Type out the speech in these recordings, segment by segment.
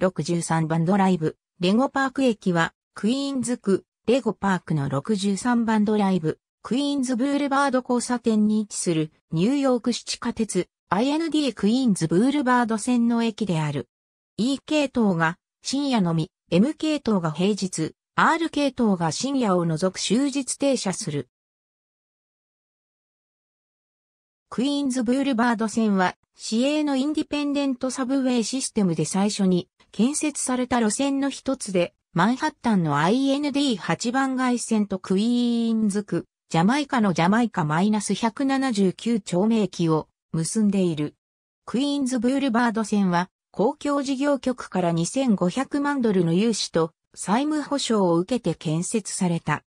63番ドライブ、レゴパーク駅は、クイーンズ区、レゴパークの63番ドライブ、クイーンズブールバード交差点に位置する、ニューヨーク市地下鉄、IND クイーンズブールバード線の駅である。E 系統が、深夜のみ、M 系統が平日、R 系統が深夜を除く終日停車する。クイーンズブールバード線は、市営のインディペンデントサブウェイシステムで最初に建設された路線の一つで、マンハッタンの IND8 番街線とクイーンズ区、ジャマイカのジャマイカマイナス179丁目駅を結んでいる。クイーンズブールバード線は、公共事業局から2500万ドルの融資と債務保証を受けて建設された。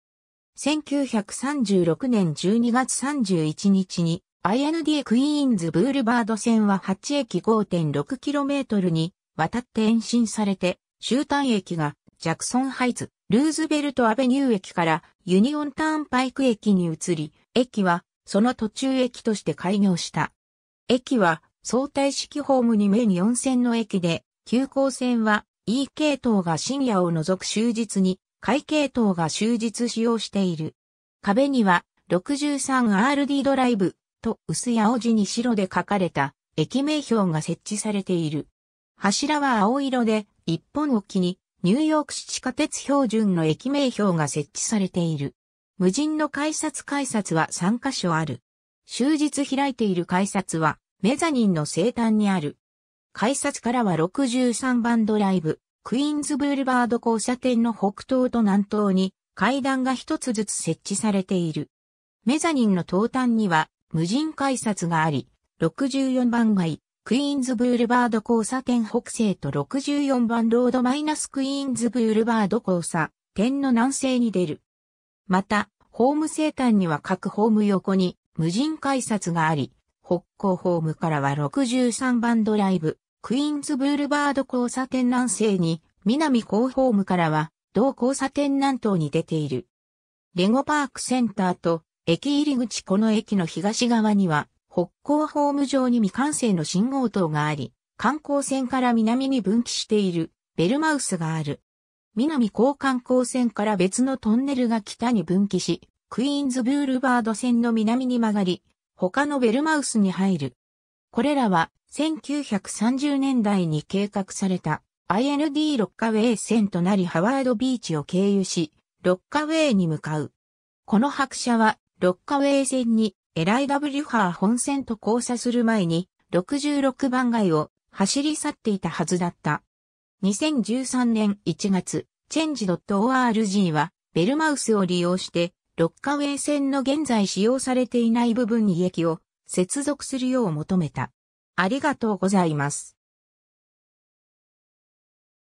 1936年12月31日に i n d クイーンズブールバード線は8駅 5.6km に渡って延伸されて、終端駅がジャクソンハイツ、ルーズベルトアベニュー駅からユニオンターンパイク駅に移り、駅はその途中駅として開業した。駅は相対式ホームに面4線の駅で、急行線は E 系統が深夜を除く終日に、海系統が終日使用している。壁には 63RD ドライブと薄や青地に白で書かれた駅名標が設置されている。柱は青色で、一本置きに、ニューヨーク市地下鉄標準の駅名標が設置されている。無人の改札改札は3カ所ある。終日開いている改札は、メザニンの西端にある。改札からは63番ドライブ、クイーンズブルバード交差点の北東と南東に階段が一つずつ設置されている。メザニンの東端には無人改札があり、64番街、クイーンズブールバード交差点北西と64番ロードマイナスクイーンズブールバード交差点の南西に出る。また、ホーム西端には各ホーム横に無人改札があり、北港ホームからは63番ドライブ、クイーンズブールバード交差点南西に、南港ホームからは同交差点南東に出ている。レゴパークセンターと駅入り口この駅の東側には、北港ホーム上に未完成の信号灯があり、観光船から南に分岐しているベルマウスがある。南港観光船から別のトンネルが北に分岐し、クイーンズブールバード線の南に曲がり、他のベルマウスに入る。これらは1930年代に計画された IND ロッカウェイ線となりハワードビーチを経由し、ロッカウェイに向かう。この白車はロッカウェイ線にエライ W ハー本線と交差する前に66番街を走り去っていたはずだった。2013年1月、チェンジ o r g はベルマウスを利用してロッカウェイ線の現在使用されていない部分に駅を接続するよう求めた。ありがとうございます。